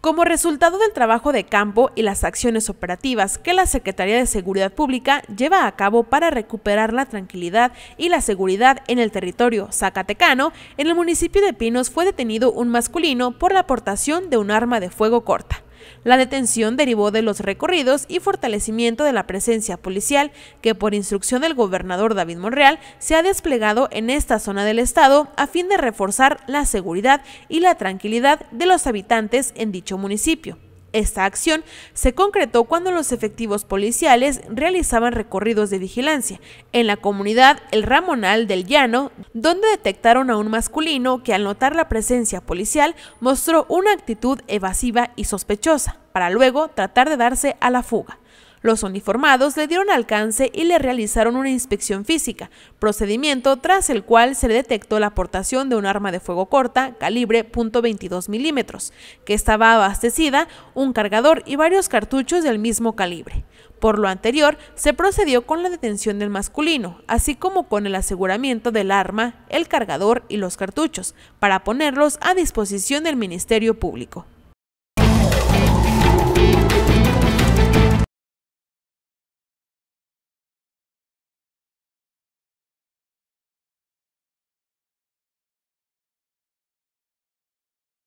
como resultado del trabajo de campo y las acciones operativas que la Secretaría de Seguridad Pública lleva a cabo para recuperar la tranquilidad y la seguridad en el territorio zacatecano, en el municipio de Pinos fue detenido un masculino por la aportación de un arma de fuego corta. La detención derivó de los recorridos y fortalecimiento de la presencia policial que por instrucción del gobernador David Monreal se ha desplegado en esta zona del estado a fin de reforzar la seguridad y la tranquilidad de los habitantes en dicho municipio. Esta acción se concretó cuando los efectivos policiales realizaban recorridos de vigilancia en la comunidad El Ramonal del Llano, donde detectaron a un masculino que al notar la presencia policial mostró una actitud evasiva y sospechosa, para luego tratar de darse a la fuga. Los uniformados le dieron alcance y le realizaron una inspección física, procedimiento tras el cual se le detectó la aportación de un arma de fuego corta calibre .22 milímetros, que estaba abastecida, un cargador y varios cartuchos del mismo calibre. Por lo anterior, se procedió con la detención del masculino, así como con el aseguramiento del arma, el cargador y los cartuchos, para ponerlos a disposición del Ministerio Público.